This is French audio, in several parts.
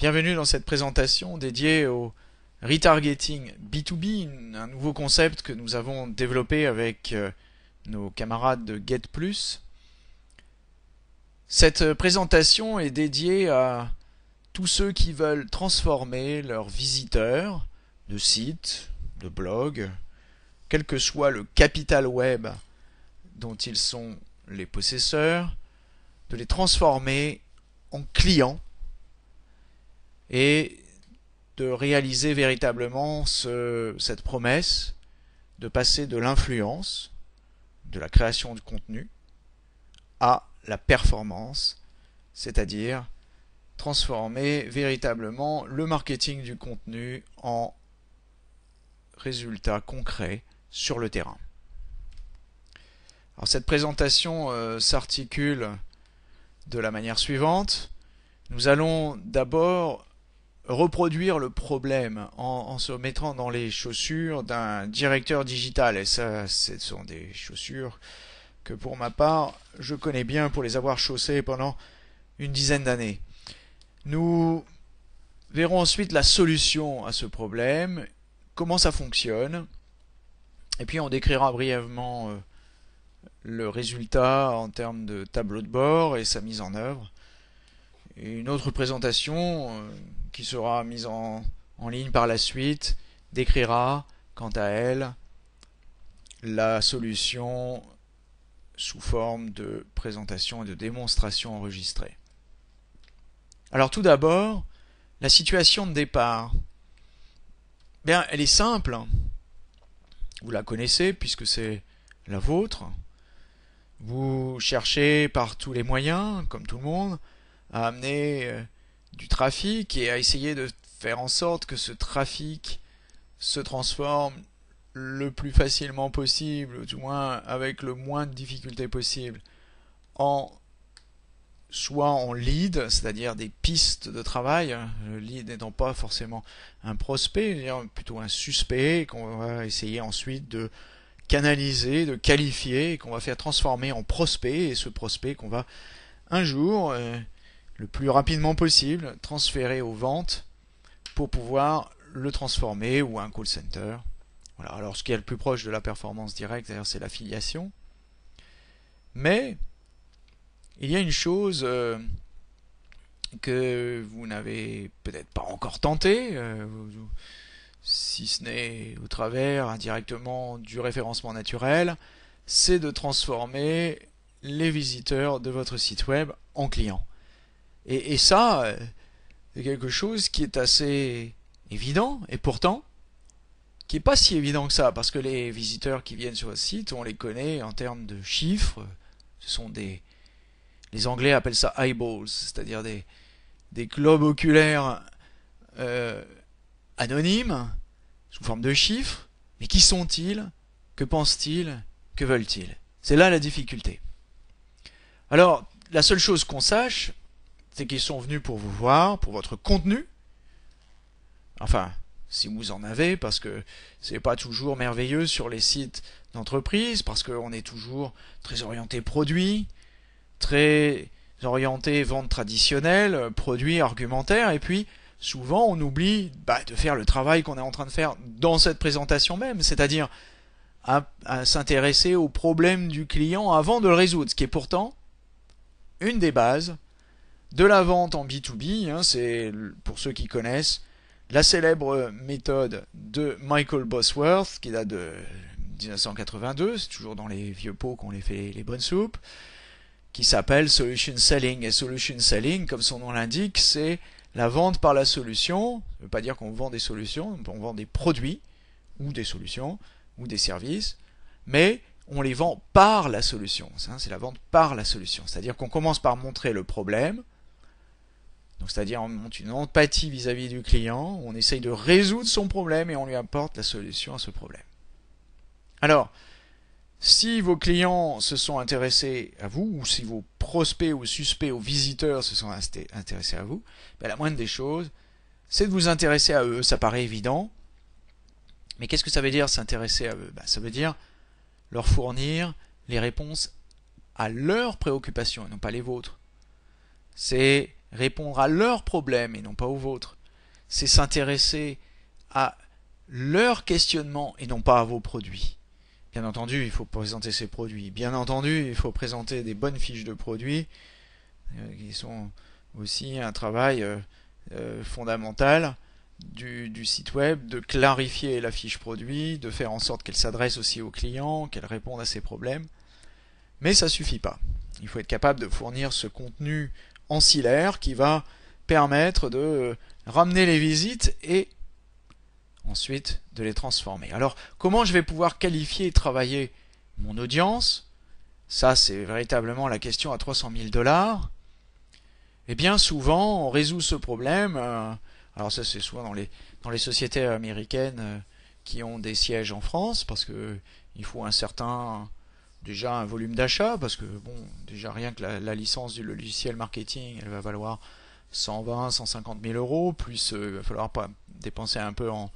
Bienvenue dans cette présentation dédiée au retargeting B2B, un nouveau concept que nous avons développé avec euh, nos camarades de GetPlus. Cette euh, présentation est dédiée à tous ceux qui veulent transformer leurs visiteurs de sites, de blogs, quel que soit le capital web dont ils sont les possesseurs, de les transformer en clients et de réaliser véritablement cette promesse de passer de l'influence, de la création du contenu, à la performance, c'est-à-dire transformer véritablement le marketing du contenu en résultats concrets sur le terrain. Alors cette présentation euh, s'articule de la manière suivante. Nous allons d'abord reproduire le problème en, se mettant dans les chaussures d'un directeur digital. Et ça, ce sont des chaussures que pour ma part, je connais bien pour les avoir chaussées pendant une dizaine d'années. Nous verrons ensuite la solution à ce problème, comment ça fonctionne, et puis on décrira brièvement euh, le résultat en termes de tableau de bord et sa mise en œuvre. Et une autre présentation euh, qui sera mise en, en ligne par la suite, décrira quant à elle la solution sous forme de présentation et de démonstration enregistrée. Alors tout d'abord, la situation de départ. Bien, elle est simple. Vous la connaissez puisque c'est la vôtre. Vous cherchez par tous les moyens, comme tout le monde, à amener euh, du trafic et à essayer de faire en sorte que ce trafic se transforme le plus facilement possible, ou du moins avec le moins de difficultés possible, en soit en lead, c'est-à-dire des pistes de travail, le lead n'étant pas forcément un prospect, plutôt un suspect qu'on va essayer ensuite de canaliser, de qualifier, qu'on va faire transformer en prospect, et ce prospect qu'on va un jour euh, le plus rapidement possible, transférer aux ventes pour pouvoir le transformer ou un call center. Voilà. Alors ce qui est le plus proche de la performance directe, c'est c'est l'affiliation. Mais il y a une chose euh, que vous n'avez peut-être pas encore tenté, euh, si ce n'est au travers indirectement du référencement naturel, c'est de transformer les visiteurs de votre site web en clients. Et, et ça, euh, c'est quelque chose qui est assez évident, et pourtant, qui n'est pas si évident que ça, parce que les visiteurs qui viennent sur le site, on les connaît en termes de chiffres. Ce sont des. Les Anglais appellent ça eyeballs, c'est-à-dire des, des globes oculaires euh, anonymes, sous forme de chiffres. Mais qui sont-ils Que pensent-ils Que veulent-ils C'est là la difficulté. Alors, la seule chose qu'on sache, qui sont venus pour vous voir, pour votre contenu. Enfin, si vous en avez, parce que c'est pas toujours merveilleux sur les sites d'entreprise, parce qu'on est toujours très orienté produit, très orienté vente traditionnelle, produit argumentaire, et puis souvent on oublie bah, de faire le travail qu'on est en train de faire dans cette présentation même, c'est-à-dire à, s'intéresser au problème du client avant de le résoudre, ce qui est pourtant une des bases de la vente en B2B. Hein, c'est, pour ceux qui connaissent, la célèbre méthode de Michael Bosworth, qui date de 1982, c'est toujours dans les vieux pots qu'on les fait les bonnes soupes, qui s'appelle Solution Selling. Et Solution Selling, comme son nom l'indique, c'est la vente par la solution. Ça ne veut pas dire qu'on vend des solutions, on vend des produits, ou des solutions, ou des services, mais on les vend par la solution. C'est la vente par la solution. C'est-à-dire qu'on commence par montrer le problème, donc c'est-à-dire on monte une empathie vis-à-vis du client, on essaye de résoudre son problème et on lui apporte la solution à ce problème. Alors, si vos clients se sont intéressés à vous, ou si vos prospects ou suspects ou visiteurs se sont intéressés à vous, ben, la moindre des choses, c'est de vous intéresser à eux. Ça paraît évident, mais qu'est-ce que ça veut dire s'intéresser à eux ben, Ça veut dire leur fournir les réponses à leurs préoccupations, et non pas les vôtres. C'est répondre à leurs problèmes et non pas aux vôtres. C'est s'intéresser à leurs questionnements et non pas à vos produits. Bien entendu, il faut présenter ses produits. Bien entendu, il faut présenter des bonnes fiches de produits euh, qui sont aussi un travail euh, euh, fondamental du, du, site web, de clarifier la fiche produit, de faire en sorte qu'elle s'adresse aussi aux clients, qu'elle réponde à ses problèmes. Mais ça suffit pas. Il faut être capable de fournir ce contenu ancillaire qui va permettre de euh, ramener les visites et ensuite de les transformer. Alors comment je vais pouvoir qualifier et travailler mon audience Ça c'est véritablement la question à 300 000 dollars. Et bien souvent on résout ce problème. Euh, alors ça c'est souvent dans les, dans les sociétés américaines euh, qui ont des sièges en France parce que il faut un certain déjà un volume d'achat, parce que bon, déjà rien que la, licence du logiciel marketing, elle va valoir 120, 150 000 euros, plus euh, il va falloir pas dépenser un peu en,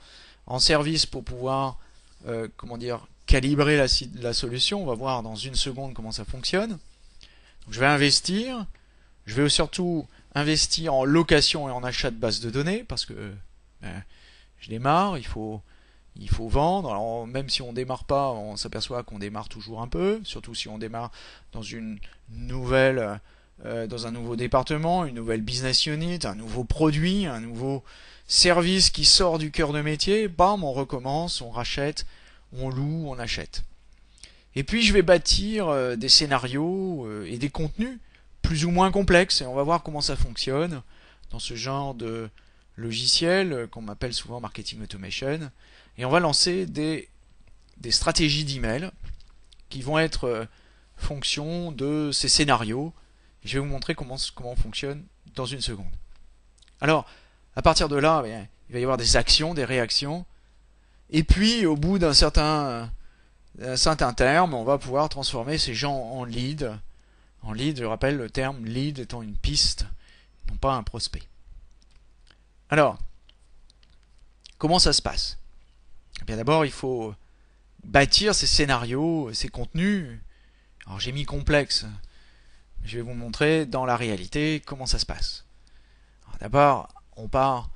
en service pour pouvoir, euh, comment dire, calibrer la, la, solution. On va voir dans une seconde comment ça fonctionne. Donc, je vais investir, je vais surtout investir en location et en achat de base de données, parce que euh, ben, je démarre, il faut il faut vendre. Alors, même si on démarre pas, on s'aperçoit qu'on démarre toujours un peu, surtout si on démarre dans une nouvelle, euh, dans un nouveau département, une nouvelle business unit, un nouveau produit, un nouveau service qui sort du cœur de métier. Bam, on recommence, on rachète, on loue, on achète. Et puis je vais bâtir euh, des scénarios euh, et des contenus plus ou moins complexes et on va voir comment ça fonctionne dans ce genre de logiciel qu'on m'appelle souvent marketing automation et on va lancer des, des stratégies d'email qui vont être euh, fonction de ces scénarios. Je vais vous montrer comment, comment fonctionne dans une seconde. Alors, à partir de là, eh il va y avoir des actions, des réactions. Et puis, au bout d'un certain, euh, certain terme, on va pouvoir transformer ces gens en lead. En lead, je rappelle le terme lead étant une piste, non pas un prospect. Alors, comment ça se passe eh d'abord, il faut bâtir ces scénarios, ces contenus. Alors j'ai mis complexe. Je vais vous montrer dans la réalité comment ça se passe. D'abord, on part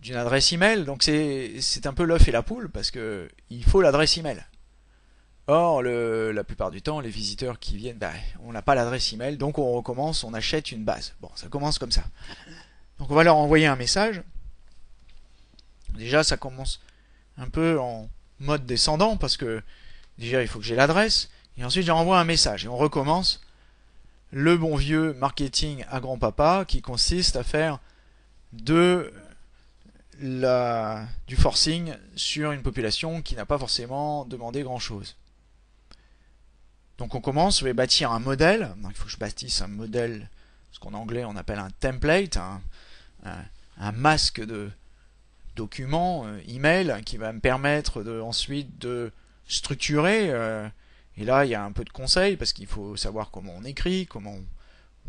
d'une adresse email, donc c'est un peu l'œuf et la poule, parce que il faut l'adresse email. Or, la plupart du temps, les visiteurs qui viennent, bah, on n'a pas l'adresse email, donc on recommence, on achète une base. Bon, ça commence comme ça. Donc on va leur envoyer un message. Déjà, ça commence un peu en mode descendant parce que déjà il faut que j'ai l'adresse et ensuite j'envoie un message et on recommence le bon vieux marketing à grand-papa qui consiste à faire de la, du forcing sur une population qui n'a pas forcément demandé grand-chose. Donc on commence, je vais bâtir un modèle, il faut que je bâtisse un modèle, ce qu'en anglais on appelle un template, hein, un masque de, document, euh, email, qui va me permettre de, ensuite de structurer. Euh, et là, il y a un peu de conseils, parce qu'il faut savoir comment on écrit, comment on,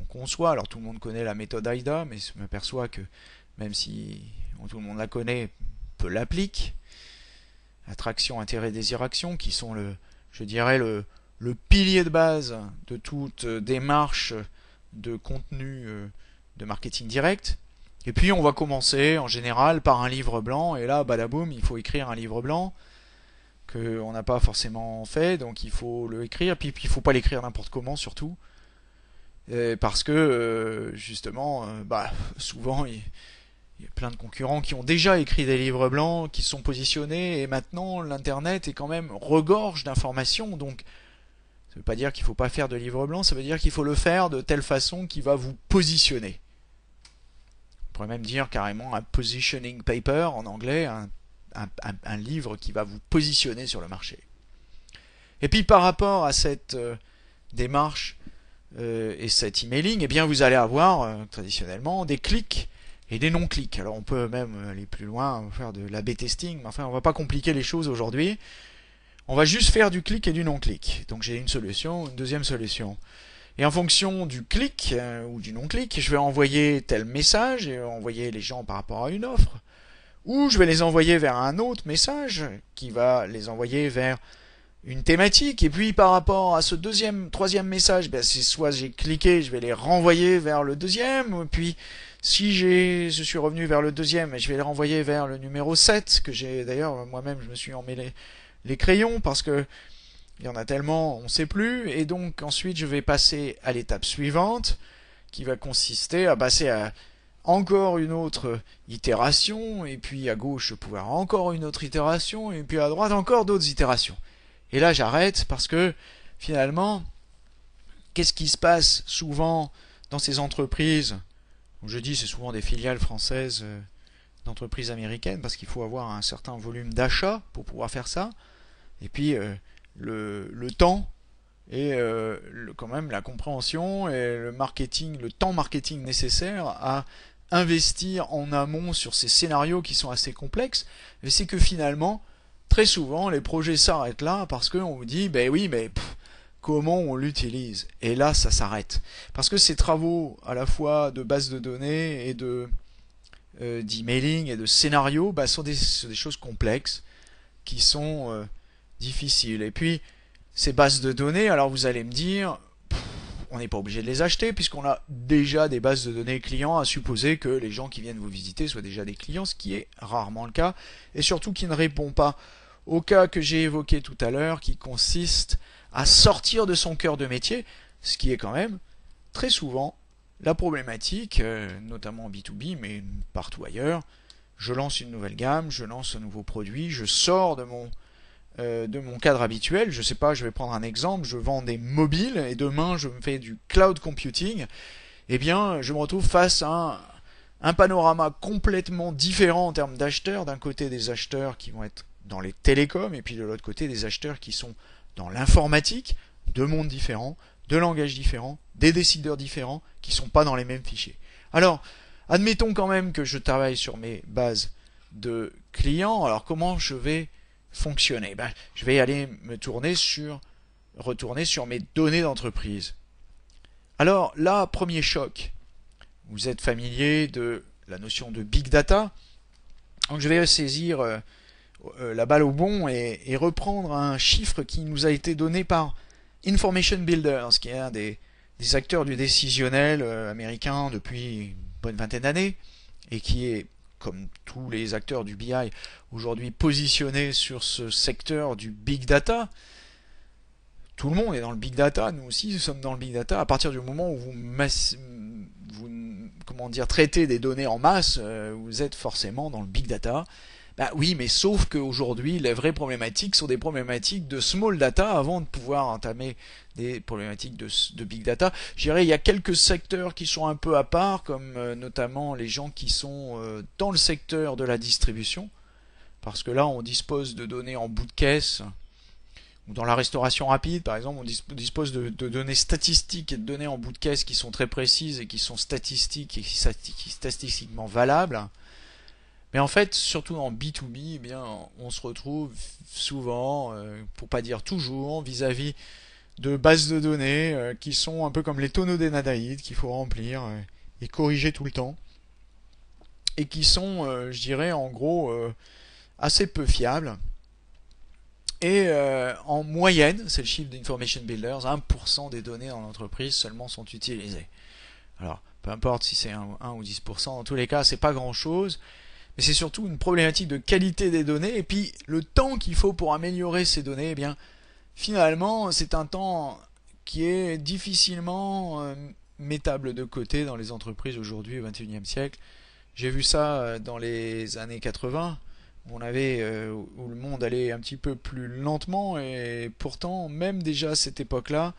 conçoit. Alors tout le monde connaît la méthode AIDA, mais je m'aperçois que même si tout le monde la connaît, peu l'applique. Attraction, intérêt, désir, action, qui sont le, je dirais le, le pilier de base de toute euh, démarche de contenu de marketing direct. Et puis on va commencer en général par un livre blanc, et là, badaboum, il faut écrire un livre blanc qu'on n'a pas forcément fait, donc il faut le écrire, puis, il faut pas l'écrire n'importe comment surtout, parce que euh, justement, euh, bah, souvent il, y a plein de concurrents qui ont déjà écrit des livres blancs, qui sont positionnés, et maintenant l'internet est quand même regorge d'informations, donc ça ne veut pas dire qu'il faut pas faire de livre blanc, ça veut dire qu'il faut le faire de telle façon qu'il va vous positionner pourrait même dire carrément un positioning paper en anglais, un, livre qui va vous positionner sur le marché. Et puis par rapport à cette euh, démarche euh, et cet emailing, eh bien vous allez avoir euh, traditionnellement des clics et des non-clics. Alors on peut même aller plus loin, faire de l'AB testing, mais enfin on va pas compliquer les choses aujourd'hui. On va juste faire du clic et du non-clic. Donc j'ai une solution, une deuxième solution. Et en fonction du clic euh, ou du non-clic, je vais envoyer tel message et envoyer les gens par rapport à une offre. Ou je vais les envoyer vers un autre message qui va les envoyer vers une thématique. Et puis par rapport à ce deuxième, troisième message, ben, c'est soit j'ai cliqué, je vais les renvoyer vers le deuxième. Et puis si j'ai, je suis revenu vers le deuxième, ben, je vais les renvoyer vers le numéro 7, que j'ai d'ailleurs moi-même, je me suis emmêlé les crayons parce que il y en a tellement, on ne sait plus. Et donc ensuite, je vais passer à l'étape suivante, qui va consister à passer à encore une autre itération, et puis à gauche, je vais encore une autre itération, et puis à droite, encore d'autres itérations. Et là, j'arrête parce que finalement, qu'est-ce qui se passe souvent dans ces entreprises Je dis, c'est souvent des filiales françaises euh, d'entreprises américaines, parce qu'il faut avoir un certain volume d'achat pour pouvoir faire ça. Et puis, euh, le, le temps et euh, quand même la compréhension et le marketing, le temps marketing nécessaire à investir en amont sur ces scénarios qui sont assez complexes, mais c'est que finalement, très souvent, les projets s'arrêtent là parce qu'on vous dit, ben oui, mais comment on l'utilise Et là, ça s'arrête. Parce que ces travaux à la fois de base de données et de euh, d'emailing et de scénarios bah, sont, des, choses complexes qui sont... Euh, difficile. Et puis, ces bases de données, alors vous allez me dire, on n'est pas obligé de les acheter puisqu'on a déjà des bases de données clients, à supposer que les gens qui viennent vous visiter soient déjà des clients, ce qui est rarement le cas, et surtout qui ne répond pas au cas que j'ai évoqué tout à l'heure, qui consiste à sortir de son cœur de métier, ce qui est quand même très souvent la problématique, euh, notamment en B2B, mais partout ailleurs. Je lance une nouvelle gamme, je lance un nouveau produit, je sors de mon euh, de mon cadre habituel. Je sais pas, je vais prendre un exemple, je vends des mobiles et demain je me fais du cloud computing. Eh bien, je me retrouve face à un, un panorama complètement différent en termes d'acheteurs. D'un côté, des acheteurs qui vont être dans les télécoms et puis de l'autre côté, des acheteurs qui sont dans l'informatique. Deux mondes différents, deux langages différents, des décideurs différents qui sont pas dans les mêmes fichiers. Alors, admettons quand même que je travaille sur mes bases de clients. Alors, comment je vais fonctionner ben, Je vais aller me tourner sur, retourner sur mes données d'entreprise. Alors là, premier choc. Vous êtes familier de la notion de big data. Donc je vais saisir euh, euh, la balle au bon et, reprendre un chiffre qui nous a été donné par Information Builders, qui est un des, des acteurs du décisionnel euh, américain depuis une bonne vingtaine d'années et qui est comme tous les acteurs du BI aujourd'hui positionnés sur ce secteur du big data. Tout le monde est dans le big data, nous aussi nous sommes dans le big data. À partir du moment où vous, comment dire, traitez des données en masse, euh, vous êtes forcément dans le big data. Bah oui, mais sauf qu'aujourd'hui, les vraies problématiques sont des problématiques de small data avant de pouvoir entamer des problématiques de, big data. Je dirais, il y a quelques secteurs qui sont un peu à part, comme euh, notamment les gens qui sont euh, dans le secteur de la distribution, parce que là, on dispose de données en bout de caisse. Ou dans la restauration rapide, par exemple, on dispose de, de données statistiques et de données en bout de caisse qui sont très précises et qui sont statistiques et statistiquement valables. Mais en fait, surtout en B2B, eh bien, on se retrouve souvent, pour euh, pour pas dire toujours, vis-à-vis de bases de données euh, qui sont un peu comme les tonneaux des nadaïdes qu'il faut remplir euh, et corriger tout le temps. Et qui sont, je dirais, en gros, assez peu fiables. Et en moyenne, c'est le chiffre d'Information Builders, 1% des données dans l'entreprise seulement sont utilisées. Alors, peu importe si c'est 1, ou 10%, dans tous les cas, c'est pas grand chose mais c'est surtout une problématique de qualité des données, et puis le temps qu'il faut pour améliorer ces données, eh bien, finalement, c'est un temps qui est difficilement euh, mettable de côté dans les entreprises aujourd'hui au XXIe siècle. J'ai vu ça euh, dans les années 80, où, on avait, euh, où le monde allait un petit peu plus lentement, et pourtant, même déjà à cette époque-là,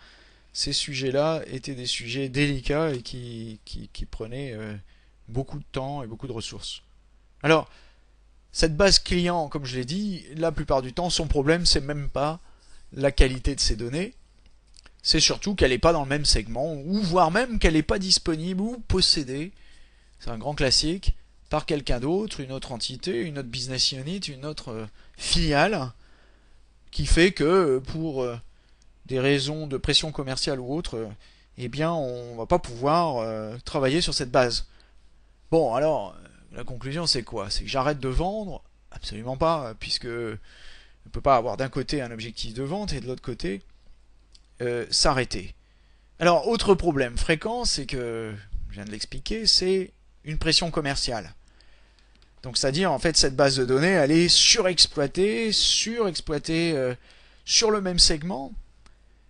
ces sujets-là étaient des sujets délicats et qui, qui, prenaient beaucoup de temps et beaucoup de ressources. Alors, cette base client, comme je l'ai dit, la plupart du temps, son problème, c'est même pas la qualité de ses données, c'est surtout qu'elle n'est pas dans le même segment, ou voire même qu'elle n'est pas disponible ou possédée, c'est un grand classique, par quelqu'un d'autre, une autre entité, une autre business unit, une autre euh, filiale, qui fait que euh, pour euh, des raisons de pression commerciale ou autre, eh bien on va pas pouvoir travailler sur cette base. Bon alors, la conclusion, c'est quoi C'est que j'arrête de vendre Absolument pas, puisque on ne peut pas avoir d'un côté un objectif de vente et de l'autre côté euh, s'arrêter. Alors, autre problème fréquent, c'est que, je viens de l'expliquer, c'est une pression commerciale. Donc, c'est-à-dire, en fait, cette base de données, elle est surexploitée, surexploitée euh, sur le même segment.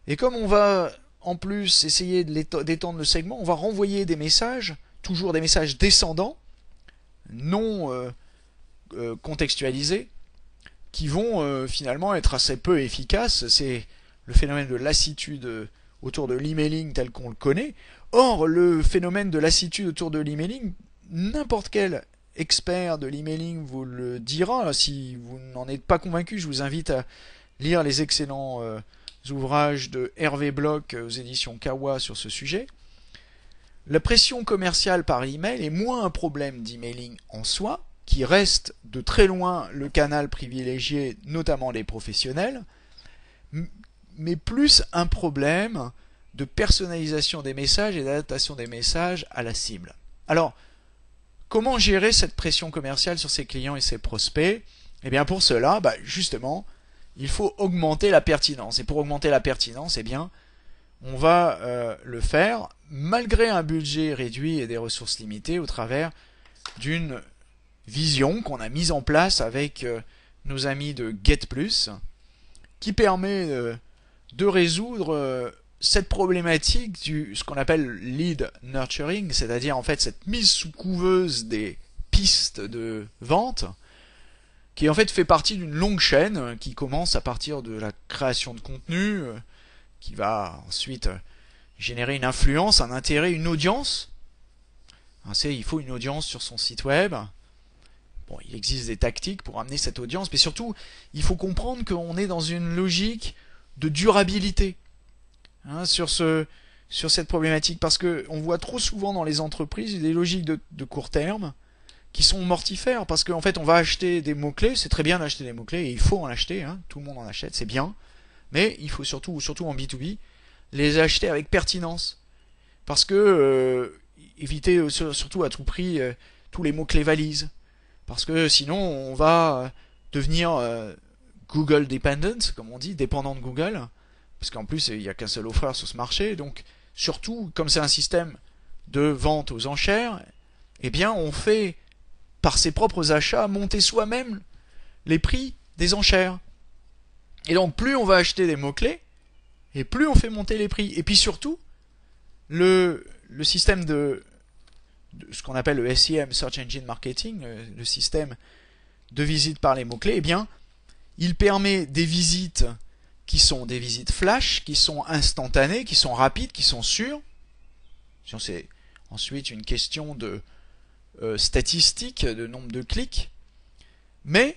Et comme on va, en plus, essayer d'étendre le segment, on va renvoyer des messages, toujours des messages descendants, non euh, euh, contextualisés, qui vont euh, finalement être assez peu efficaces. C'est le phénomène de lassitude autour de l'emailing tel qu'on le connaît. Or, le phénomène de lassitude autour de l'emailing, n'importe quel expert de l'emailing vous le dira. Si vous n'en êtes pas convaincu, je vous invite à lire les excellents ouvrages de Hervé Bloch aux éditions Kawa sur ce sujet. La pression commerciale par email est moins un problème d'emailing en soi, qui reste de très loin le canal privilégié, notamment les professionnels, mais plus un problème de personnalisation des messages et d'adaptation des messages à la cible. Alors, comment gérer cette pression commerciale sur ses clients et ses prospects Eh bien, pour cela, bah, justement, il faut augmenter la pertinence. Et pour augmenter la pertinence, eh bien, on va euh, le faire malgré un budget réduit et des ressources limitées, au travers d'une vision qu'on a mise en place avec euh, nos amis de GetPlus, qui permet euh, de résoudre euh, cette problématique du ce qu'on appelle lead nurturing, c'est-à-dire en fait cette mise sous couveuse des pistes de vente, qui en fait fait partie d'une longue chaîne qui commence à partir de la création de contenu, qui va ensuite générer une influence, un intérêt, une audience. Hein, il faut une audience sur son site web. Bon, il existe des tactiques pour amener cette audience, mais surtout, il faut comprendre qu'on est dans une logique de durabilité hein, sur, ce, sur cette problématique, parce qu'on voit trop souvent dans les entreprises des logiques de, court terme qui sont mortifères, parce qu'en fait, on va acheter des mots-clés, c'est très bien d'acheter des mots-clés, et il faut en acheter, hein, tout le monde en achète, c'est bien, mais il faut surtout, surtout en B2B, les acheter avec pertinence. Parce que euh, éviter euh, surtout à tout prix euh, tous les mots-clés valises. Parce que sinon on va devenir Google dependent, comme on dit, dépendant de Google. Parce qu'en plus il n'y a qu'un seul offreur sur ce marché. Donc surtout comme c'est un système de vente aux enchères, eh bien on fait par ses propres achats monter soi-même les prix des enchères. Et donc plus on va acheter des mots-clés, et plus on fait monter les prix. Et puis surtout, le, le système de, ce qu'on appelle le SEM, Search Engine Marketing, euh, le, système de visite par les mots-clés, eh bien, il permet des visites qui sont des visites flash, qui sont instantanées, qui sont rapides, qui sont sûres. C'est ensuite une question de euh, statistique, de nombre de clics, mais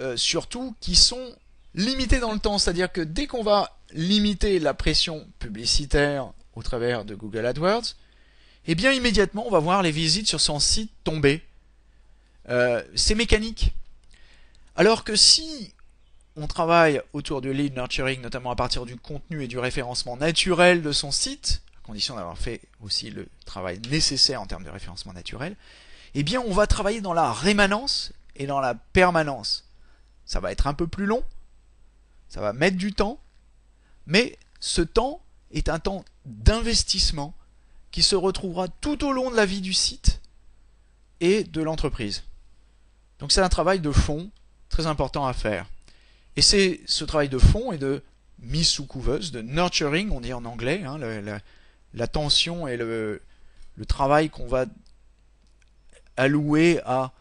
euh, surtout qui sont limités dans le temps. C'est-à-dire que dès qu'on va limiter la pression publicitaire au travers de Google AdWords, eh bien immédiatement on va voir les visites sur son site tomber. Euh, c'est mécanique. Alors que si on travaille autour du lead nurturing, notamment à partir du contenu et du référencement naturel de son site, à condition d'avoir fait aussi le travail nécessaire en termes de référencement naturel, eh bien on va travailler dans la rémanence et dans la permanence. Ça va être un peu plus long, ça va mettre du temps, mais ce temps est un temps d'investissement qui se retrouvera tout au long de la vie du site et de l'entreprise. Donc c'est un travail de fond très important à faire. Et c'est ce travail de fond et de mise sous couveuse, de nurturing, on dit en anglais, hein, l'attention la, tension et le, travail qu'on va allouer à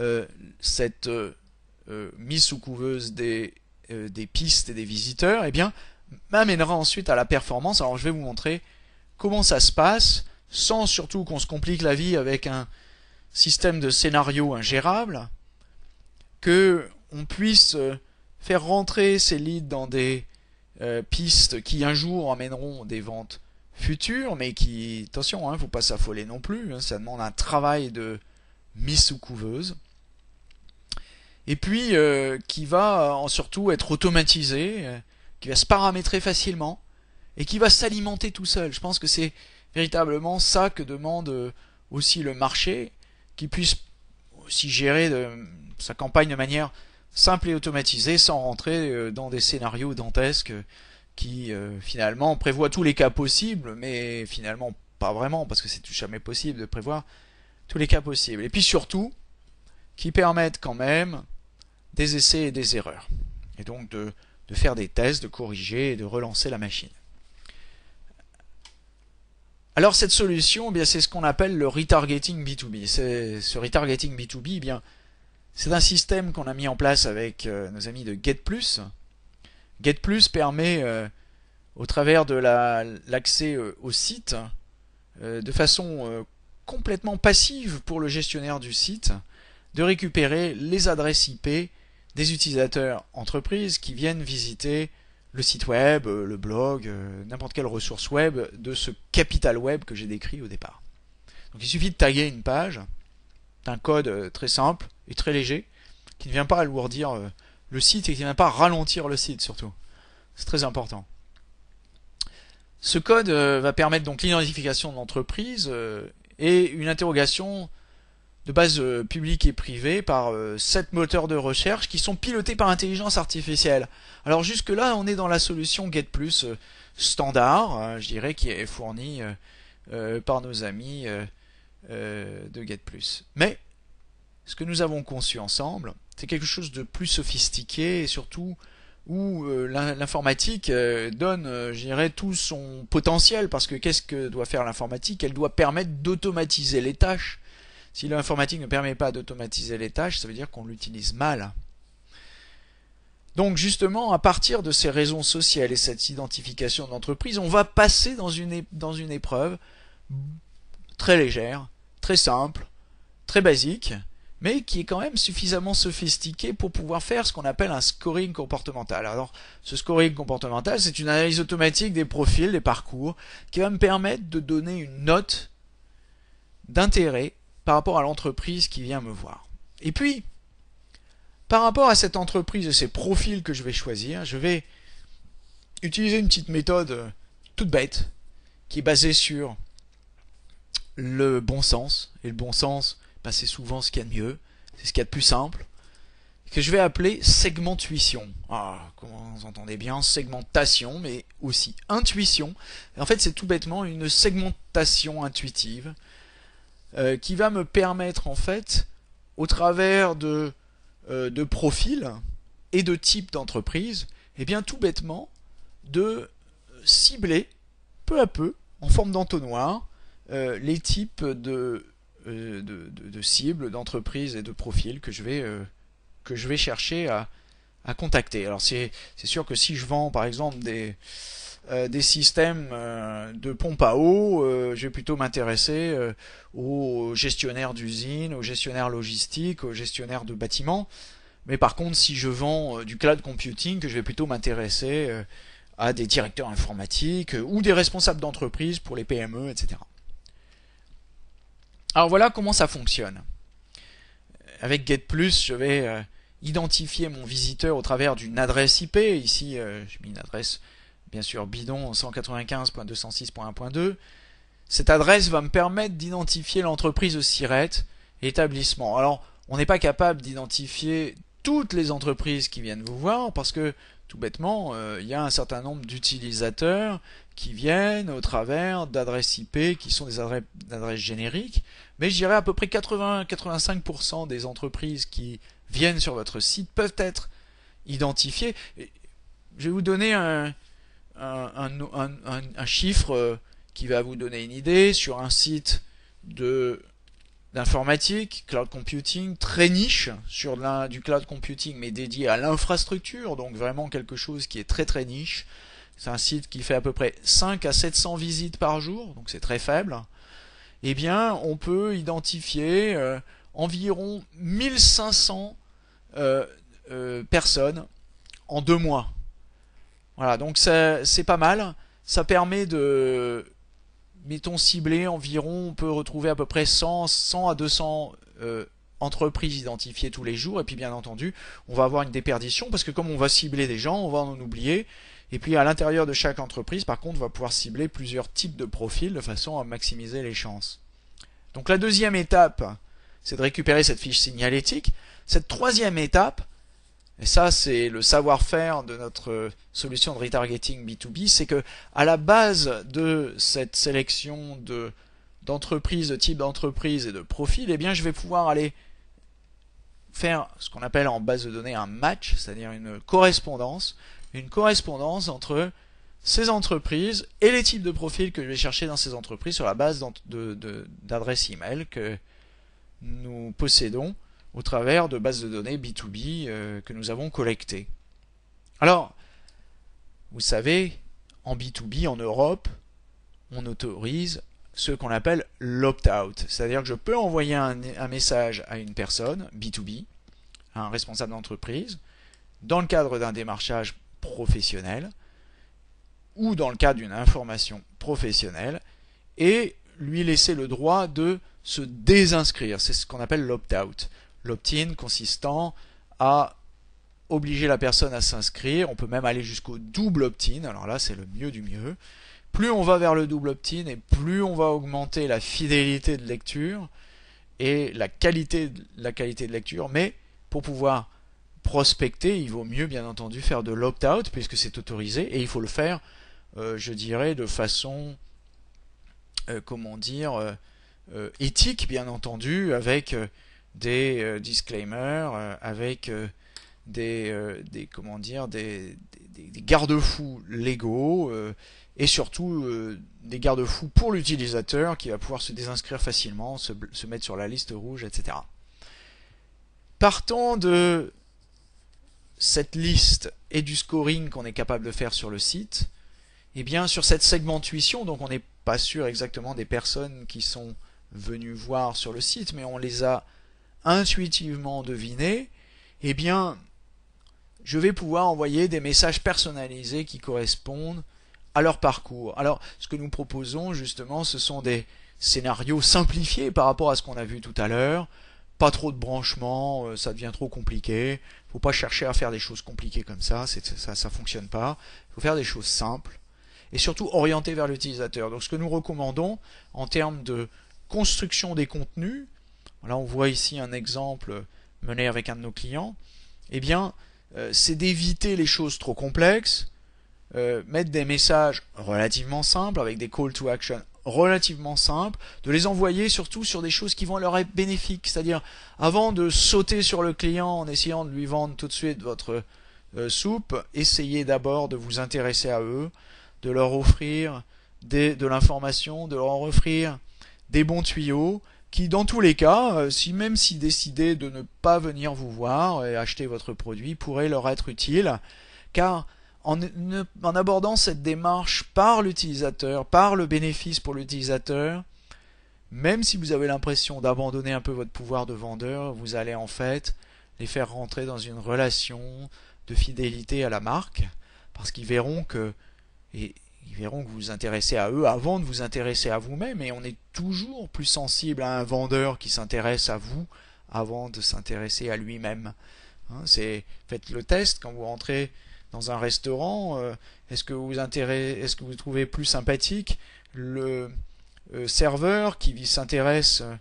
euh, cette euh, euh, mise sous couveuse des, des pistes et des visiteurs, eh bien, m'amènera ensuite à la performance. Alors je vais vous montrer comment ça se passe, sans surtout qu'on se complique la vie avec un système de scénario ingérable, que on puisse euh, faire rentrer ces leads dans des euh, pistes qui un jour amèneront des ventes futures, mais qui, attention, ne hein, faut pas s'affoler non plus, hein, ça demande un travail de mise sous couveuse et puis euh, qui va en surtout être automatisé qui va se paramétrer facilement et qui va s'alimenter tout seul. Je pense que c'est véritablement ça que demande euh, aussi le marché, qui puisse aussi gérer sa campagne de manière simple et automatisée, sans rentrer euh, dans des scénarios dantesques euh, qui finalement prévoient tous les cas possibles, mais finalement pas vraiment, parce que c'est jamais possible de prévoir tous les cas possibles. Et puis surtout, qui permettent quand même des essais et des erreurs. Et donc de de faire des tests, de corriger et de relancer la machine. Alors cette solution, eh bien c'est ce qu'on appelle le retargeting B2B. Ce retargeting B2B, eh bien c'est un système qu'on a mis en place avec euh, nos amis de GetPlus. GetPlus permet, euh, au travers de l'accès euh, au site, de façon complètement passive pour le gestionnaire du site, de récupérer les adresses IP des utilisateurs entreprises qui viennent visiter le site web, euh, le blog, euh, n'importe quelle ressource web de ce capital web que j'ai décrit au départ. Donc il suffit de taguer une page d'un code euh, très simple et très léger qui ne vient pas alourdir le site et qui ne vient pas ralentir le site surtout. C'est très important. Ce code va permettre donc l'identification de l'entreprise et une interrogation de base euh, publique et privée par euh, sept moteurs de recherche qui sont pilotés par intelligence artificielle. Alors jusque là, on est dans la solution GetPlus euh, standard, hein, je dirais, qui est fournie par nos amis de GetPlus. Mais ce que nous avons conçu ensemble, c'est quelque chose de plus sophistiqué et surtout où l'informatique donne, je dirais, tout son potentiel parce que qu'est-ce que doit faire l'informatique Elle doit permettre d'automatiser les tâches si l'informatique ne permet pas d'automatiser les tâches, ça veut dire qu'on l'utilise mal. Donc justement, à partir de ces raisons sociales et cette identification d'entreprise, on va passer dans une, dans une épreuve très légère, très simple, très basique, mais qui est quand même suffisamment sophistiquée pour pouvoir faire ce qu'on appelle un scoring comportemental. Alors, ce scoring comportemental, c'est une analyse automatique des profils, des parcours, qui va me permettre de donner une note d'intérêt par rapport à l'entreprise qui vient me voir. Et puis, par rapport à cette entreprise et ces profils que je vais choisir, je vais utiliser une petite méthode euh, toute bête qui est basée sur le bon sens. Et le bon sens, bah, c'est souvent ce qu'il y a de mieux, c'est ce qu'il y a de plus simple, que je vais appeler segmentuition. Ah, comment vous entendez bien, segmentation, mais aussi intuition. En fait, c'est tout bêtement une segmentation intuitive euh, qui va me permettre en fait, au travers de, euh, de profils et de types d'entreprises, eh bien tout bêtement, de cibler peu à peu, en forme d'entonnoir, euh, les types de, de, cibles, d'entreprises et de profils que je vais, que je vais chercher à, à contacter. Alors c'est sûr que si je vends par exemple des euh, des systèmes euh, de pompe à eau, euh, je vais plutôt m'intéresser aux gestionnaires d'usines, aux gestionnaires logistiques, aux gestionnaires de bâtiments. Mais par contre, si je vends du cloud computing, je vais plutôt m'intéresser à des directeurs informatiques ou des responsables d'entreprise pour les PME, etc. Alors voilà comment ça fonctionne. Avec GetPlus, je vais identifier mon visiteur au travers d'une adresse IP. Ici, j'ai mis une adresse bien sûr bidon 195.206.1.2. Cette adresse va me permettre d'identifier l'entreprise au Siret, établissement. Alors, on n'est pas capable d'identifier toutes les entreprises qui viennent vous voir parce que tout bêtement, euh, il y a un certain nombre d'utilisateurs qui viennent au travers d'adresses IP qui sont des adresses, génériques, mais je dirais à peu près 80-85% des entreprises qui viennent sur votre site peuvent être identifiées. je vais vous donner un, un, un, chiffre euh, qui va vous donner une idée sur un site de d'informatique, cloud computing, très niche sur du cloud computing, mais dédié à l'infrastructure, donc vraiment quelque chose qui est très très niche. C'est un site qui fait à peu près 5 à 700 visites par jour, donc c'est très faible. Eh bien, on peut identifier euh, environ 1500 euh, personnes en deux mois. Voilà, donc c'est pas mal. Ça permet de, mettons, cibler environ, on peut retrouver à peu près 100, à 200 euh, entreprises identifiées tous les jours. Et puis, bien entendu, on va avoir une déperdition parce que comme on va cibler des gens, on va en oublier. Et puis, à l'intérieur de chaque entreprise, par contre, on va pouvoir cibler plusieurs types de profils de façon à maximiser les chances. Donc, la deuxième étape, c'est de récupérer cette fiche signalétique. Cette troisième étape, et ça, c'est le savoir-faire de notre euh, solution de retargeting B2B, c'est que à la base de cette sélection de d'entreprises, de types d'entreprises et de profils, eh bien, je vais pouvoir aller faire ce qu'on appelle en base de données un match, c'est-à-dire une correspondance, une correspondance entre ces entreprises et les types de profils que je vais chercher dans ces entreprises sur la base d'adresses de, email que nous possédons au travers de bases de données B2B euh, que nous avons collectées. Alors, vous savez, en B2B, en Europe, on autorise ce qu'on appelle l'opt-out. C'est-à-dire que je peux envoyer un, message à une personne, B2B, à un responsable d'entreprise, dans le cadre d'un démarchage professionnel ou dans le cadre d'une information professionnelle, et lui laisser le droit de se désinscrire. C'est ce qu'on appelle l'opt-out. L'opt-in consistant à obliger la personne à s'inscrire, on peut même aller jusqu'au double opt-in, alors là c'est le mieux du mieux. Plus on va vers le double opt-in et plus on va augmenter la fidélité de lecture et la qualité, la qualité de lecture, mais pour pouvoir prospecter, il vaut mieux bien entendu faire de l'opt-out puisque c'est autorisé et il faut le faire, euh, je dirais, de façon, euh, comment dire, euh, éthique bien entendu, avec des euh, disclaimers, euh, avec euh, des, des, comment dire, des, des, garde-fous légaux, et surtout des garde-fous pour l'utilisateur qui va pouvoir se désinscrire facilement, se, mettre sur la liste rouge, etc. Partons de cette liste et du scoring qu'on est capable de faire sur le site, et eh bien sur cette segmentuition, donc on n'est pas sûr exactement des personnes qui sont venues voir sur le site, mais on les a intuitivement deviné, eh bien, je vais pouvoir envoyer des messages personnalisés qui correspondent à leur parcours. Alors, ce que nous proposons, justement, ce sont des scénarios simplifiés par rapport à ce qu'on a vu tout à l'heure. Pas trop de branchements, euh, ça devient trop compliqué. Faut pas chercher à faire des choses compliquées comme ça, ça, ne fonctionne pas. Faut faire des choses simples et surtout orientées vers l'utilisateur. Donc, ce que nous recommandons en termes de construction des contenus, là on voit ici un exemple mené avec un de nos clients, eh bien euh, c'est d'éviter les choses trop complexes, euh, mettre des messages relativement simples, avec des call to action relativement simples, de les envoyer surtout sur des choses qui vont leur être bénéfiques, c'est-à-dire avant de sauter sur le client en essayant de lui vendre tout de suite votre euh, soupe, essayez d'abord de vous intéresser à eux, de leur offrir de l'information, de leur offrir des bons tuyaux, qui dans tous les cas, euh, si même s'ils décidaient de ne pas venir vous voir et acheter votre produit, pourrait leur être utile, car en, en abordant cette démarche par l'utilisateur, par le bénéfice pour l'utilisateur, même si vous avez l'impression d'abandonner un peu votre pouvoir de vendeur, vous allez en fait les faire rentrer dans une relation de fidélité à la marque, parce qu'ils verront que, ils verront que vous vous intéressez à eux avant de vous intéresser à vous-même et on est toujours plus sensible à un vendeur qui s'intéresse à vous avant de s'intéresser à lui-même. Hein, c'est faites le test quand vous rentrez dans un restaurant. Euh, est-ce que vous est-ce que vous trouvez plus sympathique le euh, serveur qui s'intéresse euh,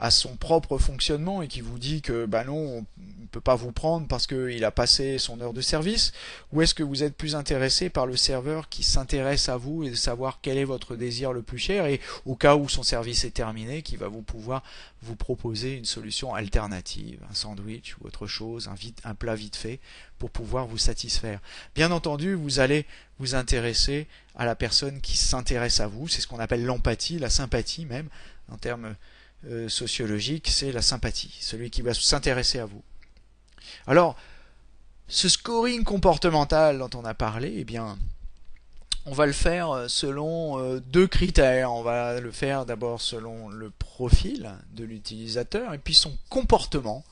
à son propre fonctionnement et qui vous dit que bah non, on ne peut pas vous prendre parce qu'il a passé son heure de service Ou est-ce que vous êtes plus intéressé par le serveur qui s'intéresse à vous et de savoir quel est votre désir le plus cher et au cas où son service est terminé, qui va vous pouvoir vous proposer une solution alternative, un sandwich ou autre chose, un, un plat vite fait pour pouvoir vous satisfaire. Bien entendu, vous allez vous intéresser à la personne qui s'intéresse à vous, c'est ce qu'on appelle l'empathie, la sympathie même en termes euh, sociologique, c'est la sympathie, celui qui va s'intéresser à vous. Alors, ce scoring comportemental dont on a parlé, eh bien, on va le faire euh, selon euh, deux critères. On va le faire d'abord selon le profil de l'utilisateur et puis son comportement.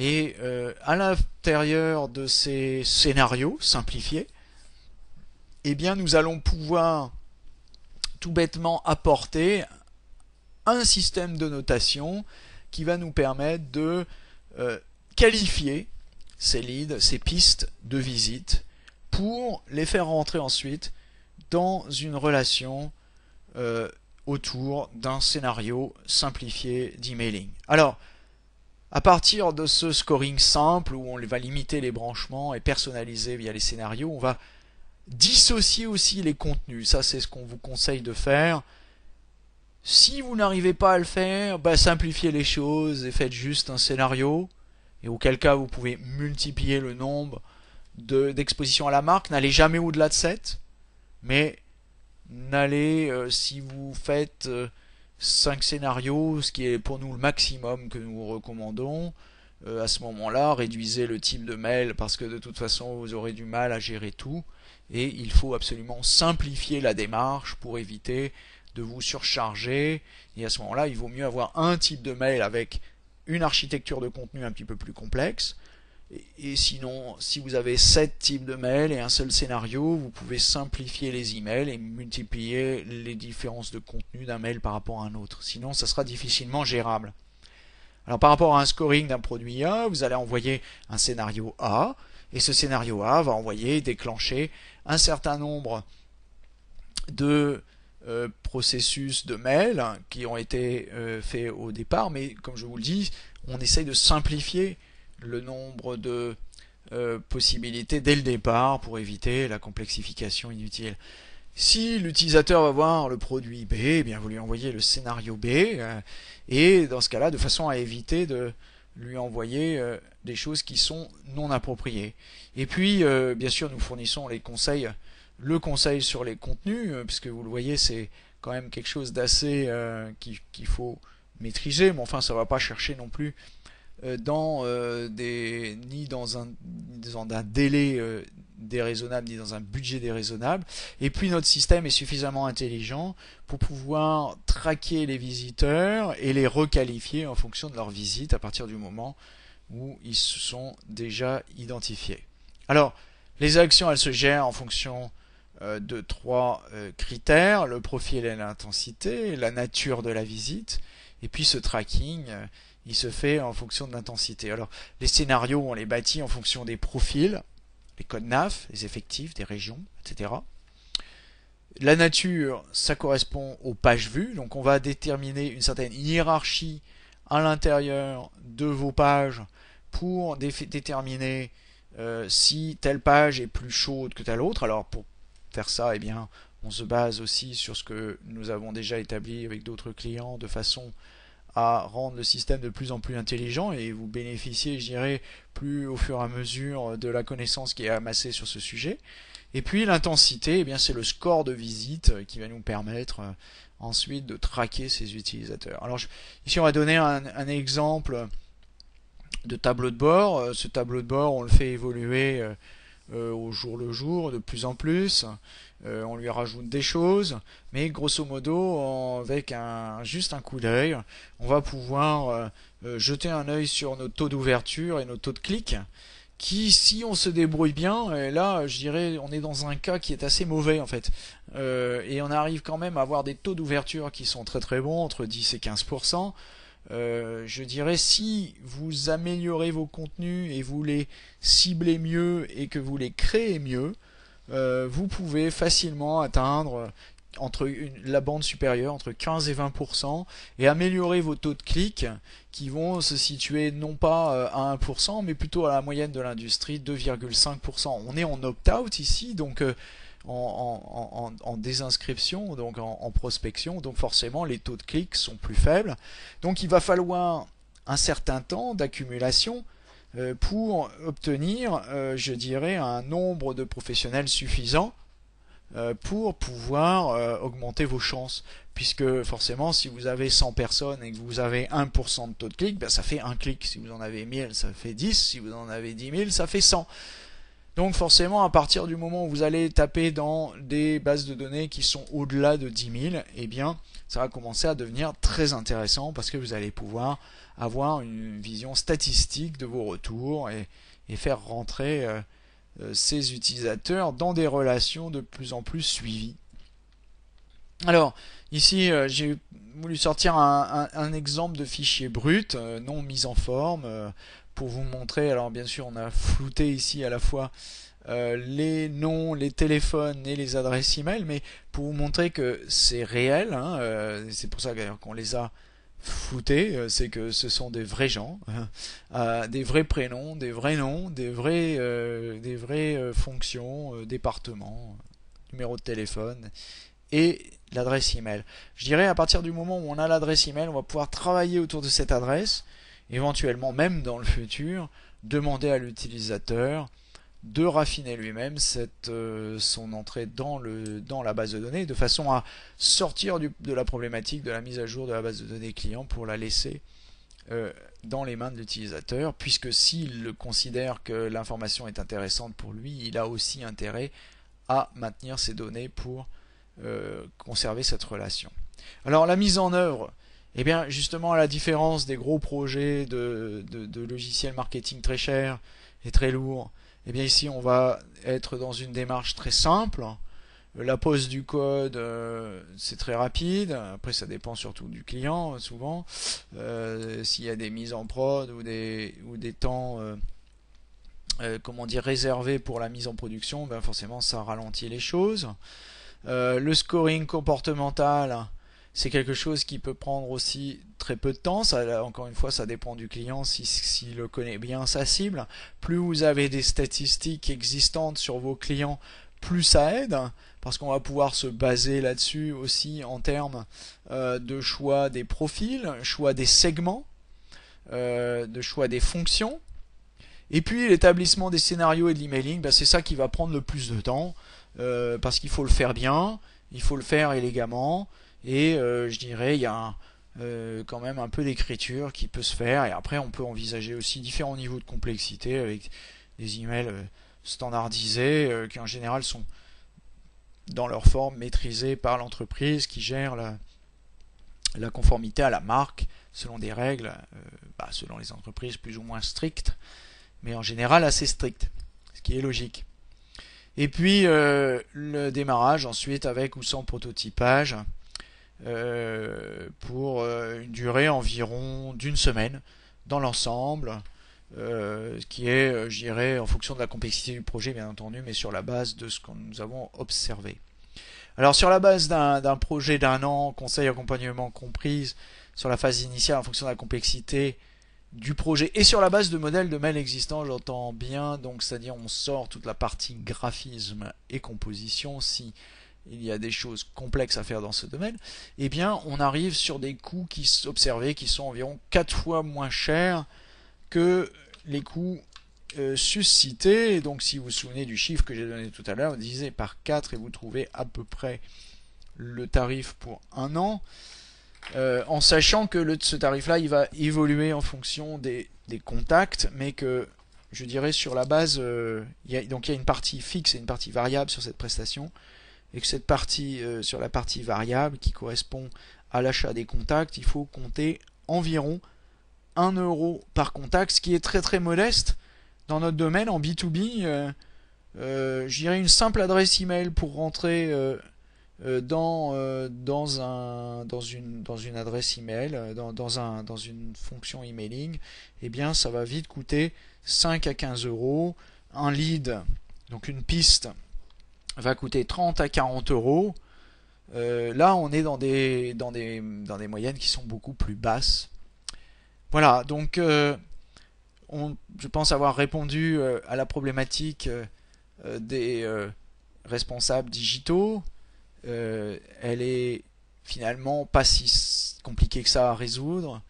Et à l'intérieur de ces scénarios simplifiés, eh bien, nous allons pouvoir tout bêtement apporter un système de notation qui va nous permettre de euh, qualifier ces leads, ces pistes de visite, pour les faire rentrer ensuite dans une relation euh, autour d'un scénario simplifié d'emailing. Alors, à partir de ce scoring simple où on va limiter les branchements et personnaliser via les scénarios, on va dissocier aussi les contenus. Ça, c'est ce qu'on vous conseille de faire si vous n'arrivez pas à le faire, bah simplifiez les choses et faites juste un scénario. Et auquel cas, vous pouvez multiplier le nombre d'expositions à la marque. N'allez jamais au-delà de 7. Mais n'allez, euh, si vous faites euh, cinq 5 scénarios, ce qui est pour nous le maximum que nous recommandons, euh, à ce moment-là, réduisez le type de mail parce que de toute façon, vous aurez du mal à gérer tout. Et il faut absolument simplifier la démarche pour éviter de vous surcharger. Et à ce moment-là, il vaut mieux avoir un type de mail avec une architecture de contenu un petit peu plus complexe. Et, sinon, si vous avez sept types de mails et un seul scénario, vous pouvez simplifier les emails et multiplier les différences de contenu d'un mail par rapport à un autre. Sinon, ça sera difficilement gérable. Alors par rapport à un scoring d'un produit A, vous allez envoyer un scénario A, et ce scénario A va envoyer déclencher un certain nombre de euh, processus de mail hein, qui ont été euh, faits au départ, mais comme je vous le dis, on essaye de simplifier le nombre de euh, possibilités dès le départ pour éviter la complexification inutile. Si l'utilisateur va voir le produit B, eh bien vous lui envoyez le scénario B, et dans ce cas-là, de façon à éviter de lui envoyer des choses qui sont non appropriées. Et puis, bien sûr, nous fournissons les conseils le conseil sur les contenus, euh, puisque vous le voyez, c'est quand même quelque chose d'assez euh, qu'il faut maîtriser, mais enfin ça va pas chercher non plus euh, dans des ni dans un dans un délai déraisonnable ni dans un budget déraisonnable et puis notre système est suffisamment intelligent pour pouvoir traquer les visiteurs et les requalifier en fonction de leur visite à partir du moment où ils se sont déjà identifiés alors les actions elles se gèrent en fonction euh, de trois euh, critères, le profil et l'intensité, la nature de la visite, et puis ce tracking, euh, il se fait en fonction de l'intensité. Alors les scénarios, on les bâtit en fonction des profils, les codes NAF, les effectifs, des régions, etc. La nature, ça correspond aux pages vues, donc on va déterminer une certaine hiérarchie à l'intérieur de vos pages pour déterminer si telle page est plus chaude que telle autre. Alors pour faire ça, et eh bien, on se base aussi sur ce que nous avons déjà établi avec d'autres clients de façon à rendre le système de plus en plus intelligent et vous bénéficiez, je dirais, plus au fur et à mesure de la connaissance qui est amassée sur ce sujet. Et puis l'intensité, et eh bien c'est le score de visite qui va nous permettre euh, ensuite de traquer ces utilisateurs. Alors ici on va donner un, exemple de tableau de bord. Euh, ce tableau de bord, on le fait évoluer euh, euh, au jour le jour de plus en plus, euh, on lui rajoute des choses, mais grosso modo avec un, juste un coup d'œil, on va pouvoir euh, jeter un œil sur nos taux d'ouverture et nos taux de clic qui, si on se débrouille bien, et là, je dirais, on est dans un cas qui est assez mauvais en fait, et on arrive quand même à avoir des taux d'ouverture qui sont très très bons, entre 10 et 15 euh, je dirais si vous améliorez vos contenus et vous les ciblez mieux et que vous les créez mieux, euh, vous pouvez facilement atteindre entre la bande supérieure entre 15 et 20% et améliorer vos taux de clics qui vont se situer non pas euh, à 1% mais plutôt à la moyenne de l'industrie 2,5%. On est en opt-out ici donc en, désinscription, donc en, prospection, donc forcément les taux de clics sont plus faibles. Donc il va falloir un certain temps d'accumulation euh, pour obtenir, euh, je dirais, un nombre de professionnels suffisant euh, pour pouvoir augmenter vos chances. Puisque forcément, si vous avez 100 personnes et que vous avez 1% de taux de clics, ben, ça fait un clic. Si vous en avez 1000, ça fait 10. Si vous en avez 10 000, ça fait 100. Donc forcément, à partir du moment où vous allez taper dans des bases de données qui sont au-delà de 10 000, eh bien, ça va commencer à devenir très intéressant parce que vous allez pouvoir avoir une vision statistique de vos retours et, faire rentrer euh, euh, ces utilisateurs dans des relations de plus en plus suivies. Alors, ici, euh, j'ai voulu sortir un, exemple de fichier brut, non mis en forme, pour vous montrer. Alors bien sûr, on a flouté ici à la fois euh, les noms, les téléphones et les adresses e-mail, mais pour vous montrer que c'est réel, hein, euh, c'est pour ça qu'on les a floutés, euh, c'est que ce sont des vrais gens, des vrais prénoms, des vrais noms, des vrais, des vraies fonctions, départements, numéro de téléphone et l'adresse e-mail. Je dirais à partir du moment où on a l'adresse email, on va pouvoir travailler autour de cette adresse éventuellement même dans le futur, demander à l'utilisateur de raffiner lui-même euh, son entrée dans, la base de données, de façon à sortir de la problématique de la mise à jour de la base de données client pour la laisser euh, dans les mains de l'utilisateur, puisque s'il considère que l'information est intéressante pour lui, il a aussi intérêt à maintenir ses données pour euh, conserver cette relation. Alors la mise en œuvre eh bien, justement, à la différence des gros projets de, logiciels marketing très chers et très lourds, eh bien ici, on va être dans une démarche très simple. La pose du code, euh, c'est très rapide. Après, ça dépend surtout du client, souvent. Euh, s'il y a des mises en prod ou des, temps... Euh, comment dire réservés pour la mise en production, ben forcément ça ralentit les choses. le scoring comportemental, c'est quelque chose qui peut prendre aussi très peu de temps. Ça, encore une fois, ça dépend du client s'il si, le connaît bien sa cible. Plus vous avez des statistiques existantes sur vos clients, plus ça aide, parce qu'on va pouvoir se baser là-dessus aussi en termes euh, de choix des profils, choix des segments, euh, de choix des fonctions. Et puis l'établissement des scénarios et de l'emailing, bah, c'est ça qui va prendre le plus de temps, euh, parce qu'il faut le faire bien, il faut le faire élégamment, et euh, je dirais il y a euh, quand même un peu d'écriture qui peut se faire et après on peut envisager aussi différents niveaux de complexité avec des emails euh, standardisés qui en général sont dans leur forme maîtrisés par l'entreprise qui gère la, la, conformité à la marque selon des règles, bah, selon les entreprises plus ou moins strictes, mais en général assez strictes, ce qui est logique. Et puis le démarrage ensuite avec ou sans prototypage, euh, pour euh, une durée environ d'une semaine dans l'ensemble, euh, qui est, euh, je dirais, en fonction de la complexité du projet bien entendu, mais sur la base de ce que nous avons observé. Alors sur la base d'un projet d'un an, conseil accompagnement comprise, sur la phase initiale en fonction de la complexité du projet et sur la base de modèles de mails existants, j'entends bien, donc c'est-à-dire on sort toute la partie graphisme et composition si il y a des choses complexes à faire dans ce domaine, eh bien on arrive sur des coûts qui observés qui sont environ 4 fois moins chers que les coûts euh, suscités. donc si vous vous souvenez du chiffre que j'ai donné tout à l'heure, vous divisez par 4 et vous trouvez à peu près le tarif pour un an. Euh, en sachant que ce tarif-là, il va évoluer en fonction des, contacts, mais que je dirais sur la base, euh, donc il y a une partie fixe et une partie variable sur cette prestation et que cette partie euh, sur la partie variable qui correspond à l'achat des contacts, il faut compter environ 1 euro par contact, ce qui est très très modeste dans notre domaine en B2B. Euh, euh une simple adresse email pour rentrer euh, dans, dans, un, dans, une, dans une adresse email, dans, dans, un, dans une fonction emailing, et eh bien ça va vite coûter 5 à 15 euros. Un lead, donc une piste va coûter 30 à 40 euros. Euh, là, on est dans des, dans, des, dans des moyennes qui sont beaucoup plus basses. Voilà, donc euh, je pense avoir répondu euh, à la problématique des responsables digitaux. elle est finalement pas si compliquée que ça à résoudre.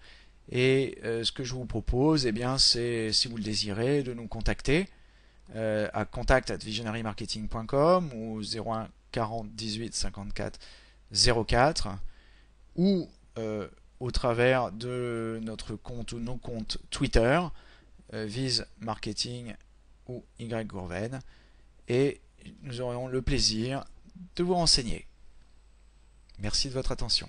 Et ce que je vous propose, et eh bien, c'est, si vous le désirez, de nous contacter euh, à contact at visionarymarketing.com ou 01 40 18 54 04 ou euh, au travers de notre compte ou nos comptes Twitter, euh, Vise Marketing ou Y Gourven, et nous aurons le plaisir de vous renseigner. Merci de votre attention.